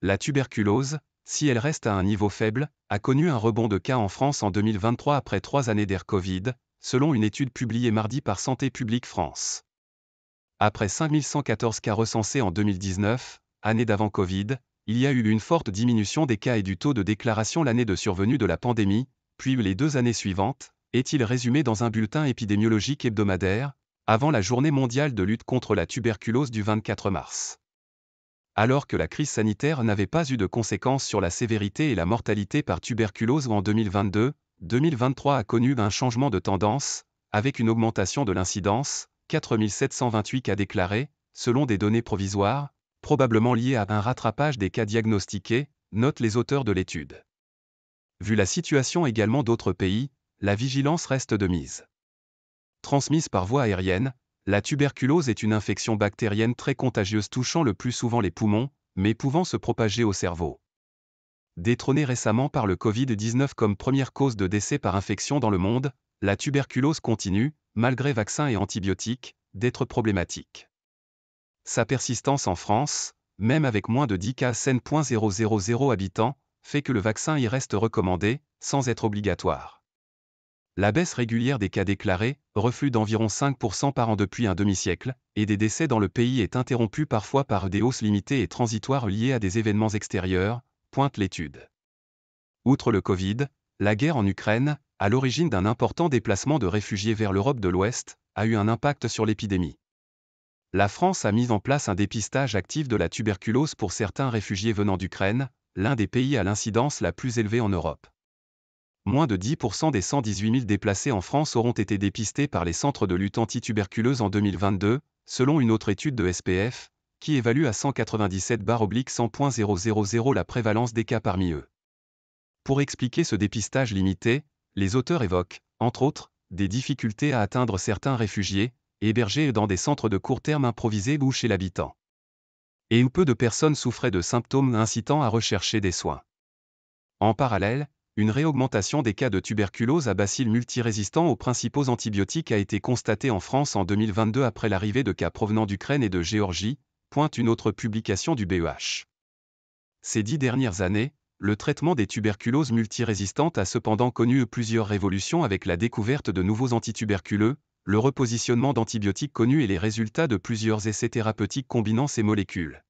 La tuberculose, si elle reste à un niveau faible, a connu un rebond de cas en France en 2023 après trois années d'ère Covid, selon une étude publiée mardi par Santé publique France. Après 5114 cas recensés en 2019, année d'avant Covid, il y a eu une forte diminution des cas et du taux de déclaration l'année de survenue de la pandémie, puis les deux années suivantes, est-il résumé dans un bulletin épidémiologique hebdomadaire, avant la journée mondiale de lutte contre la tuberculose du 24 mars alors que la crise sanitaire n'avait pas eu de conséquences sur la sévérité et la mortalité par tuberculose en 2022, 2023 a connu un changement de tendance, avec une augmentation de l'incidence, 4728 cas déclarés, selon des données provisoires, probablement liées à un rattrapage des cas diagnostiqués, notent les auteurs de l'étude. Vu la situation également d'autres pays, la vigilance reste de mise. Transmise par voie aérienne, la tuberculose est une infection bactérienne très contagieuse touchant le plus souvent les poumons, mais pouvant se propager au cerveau. Détrônée récemment par le Covid-19 comme première cause de décès par infection dans le monde, la tuberculose continue, malgré vaccins et antibiotiques, d'être problématique. Sa persistance en France, même avec moins de 10 cas 000 habitants, fait que le vaccin y reste recommandé, sans être obligatoire la baisse régulière des cas déclarés, reflux d'environ 5% par an depuis un demi-siècle, et des décès dans le pays est interrompue parfois par des hausses limitées et transitoires liées à des événements extérieurs, pointe l'étude. Outre le Covid, la guerre en Ukraine, à l'origine d'un important déplacement de réfugiés vers l'Europe de l'Ouest, a eu un impact sur l'épidémie. La France a mis en place un dépistage actif de la tuberculose pour certains réfugiés venant d'Ukraine, l'un des pays à l'incidence la plus élevée en Europe moins de 10% des 118 000 déplacés en France auront été dépistés par les centres de lutte antituberculeuse en 2022, selon une autre étude de SPF, qui évalue à 197-100.000 la prévalence des cas parmi eux. Pour expliquer ce dépistage limité, les auteurs évoquent, entre autres, des difficultés à atteindre certains réfugiés, hébergés dans des centres de court terme improvisés ou chez l'habitant. Et où peu de personnes souffraient de symptômes incitant à rechercher des soins. En parallèle, une réaugmentation des cas de tuberculose à bacilles multirésistants aux principaux antibiotiques a été constatée en France en 2022 après l'arrivée de cas provenant d'Ukraine et de Géorgie, pointe une autre publication du BEH. Ces dix dernières années, le traitement des tuberculoses multirésistantes a cependant connu plusieurs révolutions avec la découverte de nouveaux antituberculeux, le repositionnement d'antibiotiques connus et les résultats de plusieurs essais thérapeutiques combinant ces molécules.